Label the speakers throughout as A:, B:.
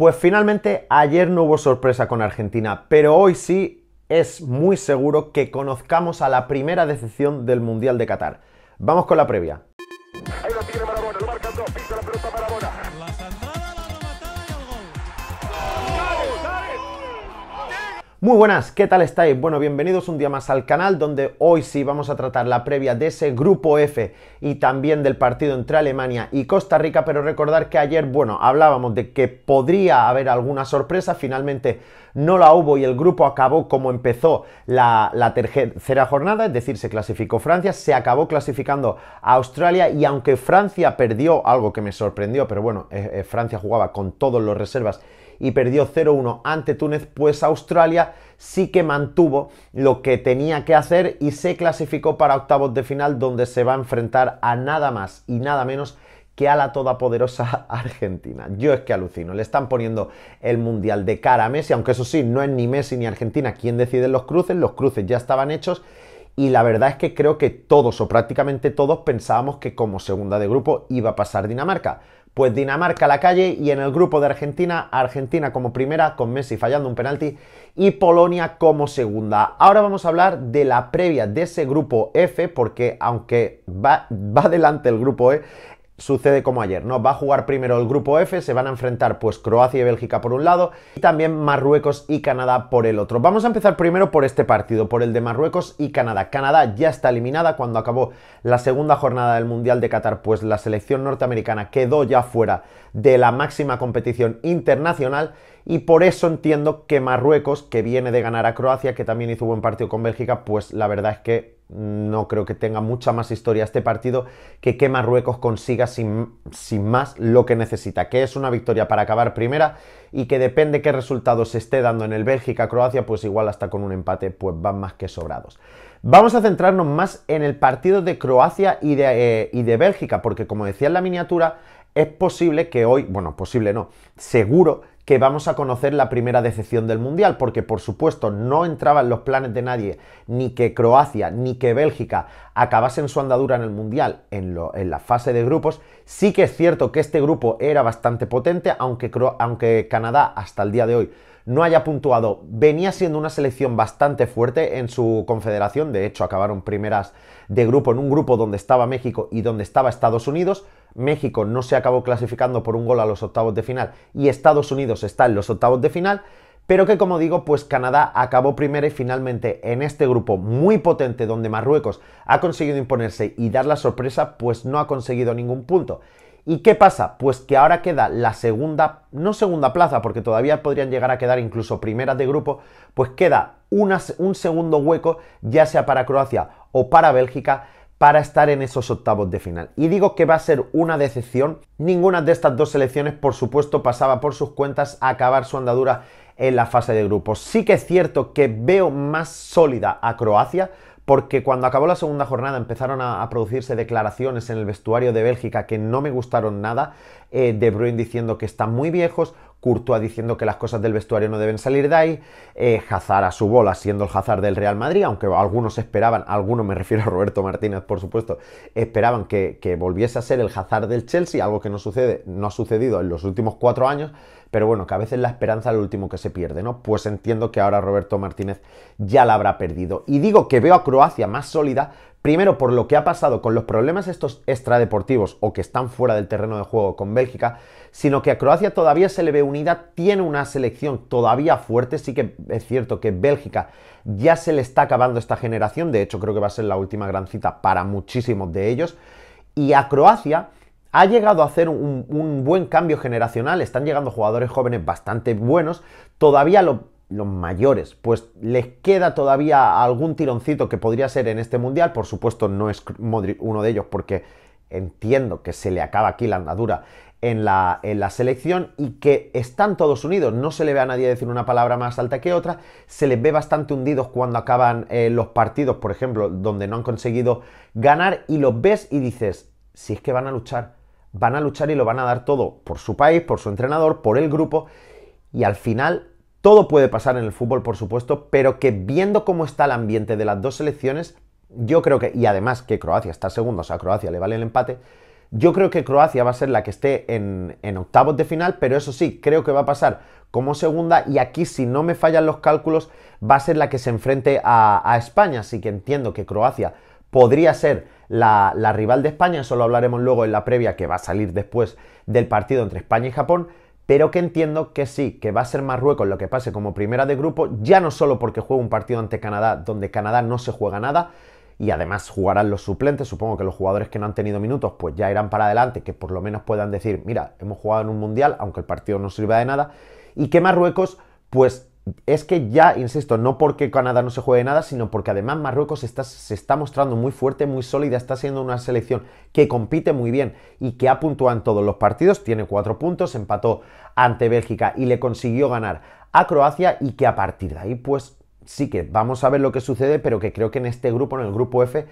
A: Pues finalmente ayer no hubo sorpresa con Argentina, pero hoy sí es muy seguro que conozcamos a la primera decepción del Mundial de Qatar. Vamos con la previa. Muy buenas, ¿qué tal estáis? Bueno, bienvenidos un día más al canal donde hoy sí vamos a tratar la previa de ese grupo F y también del partido entre Alemania y Costa Rica, pero recordar que ayer, bueno, hablábamos de que podría haber alguna sorpresa, finalmente no la hubo y el grupo acabó como empezó la, tercera jornada, es decir, se clasificó Francia, se acabó clasificando a Australia y aunque Francia perdió, algo que me sorprendió, pero bueno, eh, eh, Francia jugaba con todos los reservas y perdió 0-1 ante Túnez, pues Australia sí que mantuvo lo que tenía que hacer y se clasificó para octavos de final donde se va a enfrentar a nada más y nada menos que a la todopoderosa Argentina. Yo es que alucino, le están poniendo el Mundial de cara a Messi, aunque eso sí, no es ni Messi ni Argentina quien decide los cruces, los cruces ya estaban hechos y la verdad es que creo que todos o prácticamente todos pensábamos que como segunda de grupo iba a pasar Dinamarca pues Dinamarca a la calle y en el grupo de Argentina, Argentina como primera con Messi fallando un penalti y Polonia como segunda. Ahora vamos a hablar de la previa de ese grupo F porque aunque va, va el grupo E, sucede como ayer, ¿no? Va a jugar primero el grupo F, se van a enfrentar pues Croacia y Bélgica por un lado y también Marruecos y Canadá por el otro. Vamos a empezar primero por este partido, por el de Marruecos y Canadá. Canadá ya está eliminada cuando acabó la segunda jornada del Mundial de Qatar, pues la selección norteamericana quedó ya fuera de la máxima competición internacional y por eso entiendo que Marruecos, que viene de ganar a Croacia, que también hizo buen partido con Bélgica, pues la verdad es que no creo que tenga mucha más historia este partido que que Marruecos consiga sin, más lo que necesita, que es una victoria para acabar primera y que depende qué resultado se esté dando en el Bélgica-Croacia, pues igual hasta con un empate pues van más que sobrados. Vamos a centrarnos más en el partido de Croacia y de, eh, y de Bélgica, porque como decía en la miniatura, es posible que hoy, bueno, posible no, seguro que vamos a conocer la primera decepción del Mundial, porque por supuesto no entraba en los planes de nadie ni que Croacia ni que Bélgica acabasen su andadura en el Mundial en, en la fase de grupos. Sí que es cierto que este grupo era bastante potente, aunque, aunque Canadá hasta el día de hoy no haya puntuado, venía siendo una selección bastante fuerte en su confederación, de hecho acabaron primeras de grupo en un grupo donde estaba México y donde estaba Estados Unidos, México no se acabó clasificando por un gol a los octavos de final y Estados Unidos pues está en los octavos de final, pero que como digo, pues Canadá acabó primero y finalmente en este grupo muy potente donde Marruecos ha conseguido imponerse y dar la sorpresa, pues no ha conseguido ningún punto. ¿Y qué pasa? Pues que ahora queda la segunda, no segunda plaza, porque todavía podrían llegar a quedar incluso primeras de grupo, pues queda un segundo hueco, ya sea para Croacia o para Bélgica, para estar en esos octavos de final. Y digo que va a ser una decepción. Ninguna de estas dos selecciones, por supuesto, pasaba por sus cuentas a acabar su andadura en la fase de grupos. Sí que es cierto que veo más sólida a Croacia, porque cuando acabó la segunda jornada empezaron a, producirse declaraciones en el vestuario de Bélgica que no me gustaron nada, eh, De Bruin diciendo que están muy viejos, Courtois diciendo que las cosas del vestuario no deben salir de ahí, eh, a su bola siendo el jazar del Real Madrid, aunque algunos esperaban, algunos me refiero a Roberto Martínez por supuesto, esperaban que, volviese a ser el jazar del Chelsea, algo que no sucede, no ha sucedido en los últimos cuatro años, pero bueno, que a veces la esperanza es lo último que se pierde, ¿no? Pues entiendo que ahora Roberto Martínez ya la habrá perdido. Y digo que veo a Croacia más sólida Primero, por lo que ha pasado con los problemas estos extradeportivos o que están fuera del terreno de juego con Bélgica, sino que a Croacia todavía se le ve unida, tiene una selección todavía fuerte, sí que es cierto que Bélgica ya se le está acabando esta generación, de hecho creo que va a ser la última gran cita para muchísimos de ellos, y a Croacia ha llegado a hacer un, un, buen cambio generacional, están llegando jugadores jóvenes bastante buenos, todavía lo, los mayores, pues les queda todavía algún tironcito que podría ser en este mundial, por supuesto no es uno de ellos porque entiendo que se le acaba aquí la andadura en la, en la, selección y que están todos unidos, no se le ve a nadie decir una palabra más alta que otra, se les ve bastante hundidos cuando acaban eh, los partidos, por ejemplo, donde no han conseguido ganar y los ves y dices, si es que van a luchar, van a luchar y lo van a dar todo por su país, por su entrenador, por el grupo y al final todo puede pasar en el fútbol, por supuesto, pero que viendo cómo está el ambiente de las dos selecciones, yo creo que, y además que Croacia está segundo, o sea, a Croacia le vale el empate, yo creo que Croacia va a ser la que esté en, octavos de final, pero eso sí, creo que va a pasar como segunda y aquí, si no me fallan los cálculos, va a ser la que se enfrente a, España, así que entiendo que Croacia podría ser la, la rival de España, eso lo hablaremos luego en la previa que va a salir después del partido entre España y Japón, pero que entiendo que sí, que va a ser Marruecos lo que pase como primera de grupo, ya no solo porque juega un partido ante Canadá donde Canadá no se juega nada, y además jugarán los suplentes, supongo que los jugadores que no han tenido minutos pues ya irán para adelante, que por lo menos puedan decir, mira, hemos jugado en un mundial, aunque el partido no sirva de nada, y que Marruecos pues es que ya, insisto, no porque Canadá no se juegue nada, sino porque además Marruecos se está mostrando muy fuerte, muy sólida, está siendo una selección que compite muy bien y que ha puntuado en todos los partidos, tiene cuatro puntos, empató ante Bélgica y le consiguió ganar a Croacia y que a partir de ahí pues sí que vamos a ver lo que sucede, pero que creo que en este grupo, en el grupo F,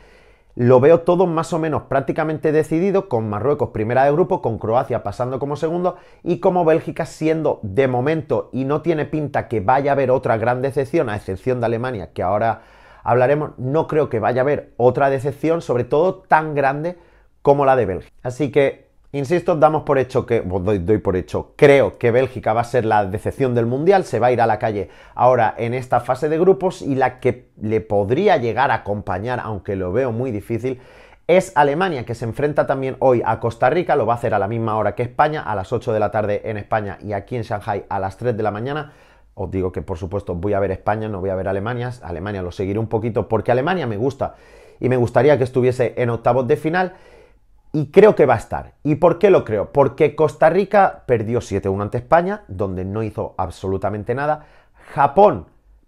A: lo veo todo más o menos prácticamente decidido, con Marruecos primera de grupo, con Croacia pasando como segundo y como Bélgica siendo de momento, y no tiene pinta que vaya a haber otra gran decepción, a excepción de Alemania, que ahora hablaremos, no creo que vaya a haber otra decepción, sobre todo tan grande como la de Bélgica. Así que Insisto, damos por hecho que, doy, por hecho, creo que Bélgica va a ser la decepción del Mundial, se va a ir a la calle ahora en esta fase de grupos y la que le podría llegar a acompañar, aunque lo veo muy difícil, es Alemania, que se enfrenta también hoy a Costa Rica, lo va a hacer a la misma hora que España, a las 8 de la tarde en España y aquí en Shanghai a las 3 de la mañana. Os digo que por supuesto voy a ver España, no voy a ver Alemania, Alemania lo seguiré un poquito porque Alemania me gusta y me gustaría que estuviese en octavos de final y creo que va a estar. ¿Y por qué lo creo? Porque Costa Rica perdió 7-1 ante España, donde no hizo absolutamente nada. Japón,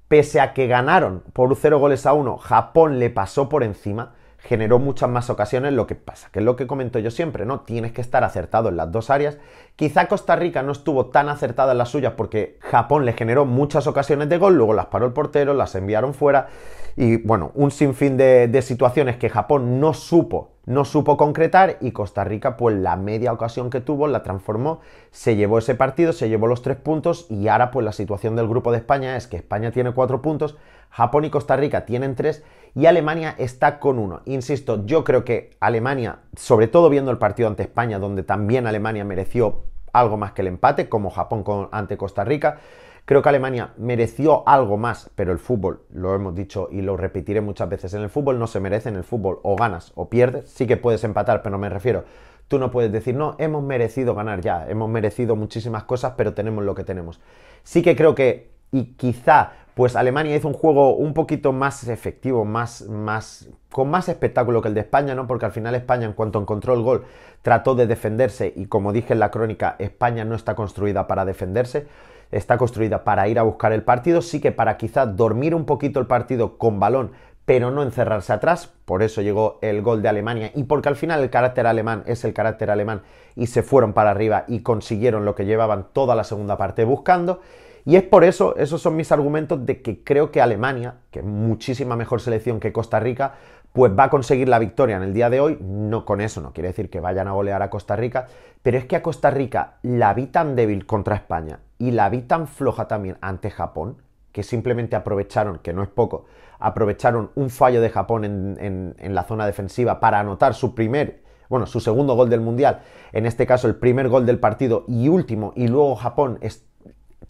A: pese a que ganaron por 0 goles a 1, Japón le pasó por encima, generó muchas más ocasiones, lo que pasa, que es lo que comento yo siempre, ¿no? Tienes que estar acertado en las dos áreas. Quizá Costa Rica no estuvo tan acertada en las suyas porque Japón le generó muchas ocasiones de gol, luego las paró el portero, las enviaron fuera y bueno, un sinfín de, de situaciones que Japón no supo no supo concretar y Costa Rica, pues la media ocasión que tuvo, la transformó, se llevó ese partido, se llevó los tres puntos y ahora pues la situación del grupo de España es que España tiene cuatro puntos, Japón y Costa Rica tienen tres y Alemania está con uno. Insisto, yo creo que Alemania, sobre todo viendo el partido ante España, donde también Alemania mereció algo más que el empate, como Japón con, ante Costa Rica, Creo que Alemania mereció algo más, pero el fútbol, lo hemos dicho y lo repetiré muchas veces, en el fútbol no se merece, en el fútbol o ganas o pierdes, sí que puedes empatar, pero no me refiero, tú no puedes decir, no, hemos merecido ganar ya, hemos merecido muchísimas cosas, pero tenemos lo que tenemos. Sí que creo que, y quizá, pues Alemania hizo un juego un poquito más efectivo, más, más, con más espectáculo que el de España, ¿no? Porque al final España, en cuanto encontró el gol, trató de defenderse y como dije en la crónica, España no está construida para defenderse está construida para ir a buscar el partido, sí que para quizá dormir un poquito el partido con balón, pero no encerrarse atrás. Por eso llegó el gol de Alemania y porque al final el carácter alemán es el carácter alemán y se fueron para arriba y consiguieron lo que llevaban toda la segunda parte buscando. Y es por eso, esos son mis argumentos de que creo que Alemania, que es muchísima mejor selección que Costa Rica, pues va a conseguir la victoria en el día de hoy. No con eso, no quiere decir que vayan a golear a Costa Rica, pero es que a Costa Rica la vi tan débil contra España y la vi tan floja también ante Japón, que simplemente aprovecharon, que no es poco, aprovecharon un fallo de Japón en, la zona defensiva para anotar su primer, bueno, su segundo gol del Mundial, en este caso el primer gol del partido y último, y luego Japón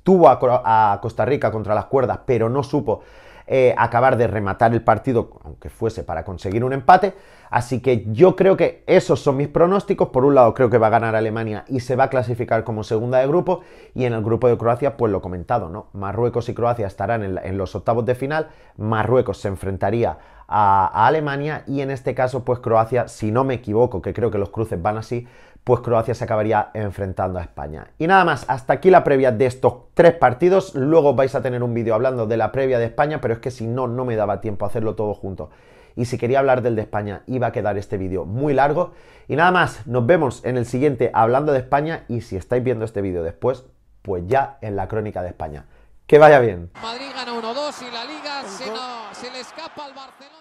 A: tuvo a, Costa Rica contra las cuerdas, pero no supo eh, acabar de rematar el partido, aunque fuese para conseguir un empate. Así que yo creo que esos son mis pronósticos. Por un lado, creo que va a ganar Alemania y se va a clasificar como segunda de grupo. Y en el grupo de Croacia, pues lo comentado, ¿no? Marruecos y Croacia estarán en, los octavos de final. Marruecos se enfrentaría a, a Alemania y en este caso, pues Croacia, si no me equivoco, que creo que los cruces van así, pues Croacia se acabaría enfrentando a España. Y nada más, hasta aquí la previa de estos tres partidos. Luego vais a tener un vídeo hablando de la previa de España, pero es que si no, no me daba tiempo a hacerlo todo junto y si quería hablar del de España iba a quedar este vídeo muy largo. Y nada más, nos vemos en el siguiente hablando de España y si estáis viendo este vídeo después, pues ya en la crónica de España. Que vaya bien. Madrid gana 1-2 y la liga se, le escapa al Barcelona.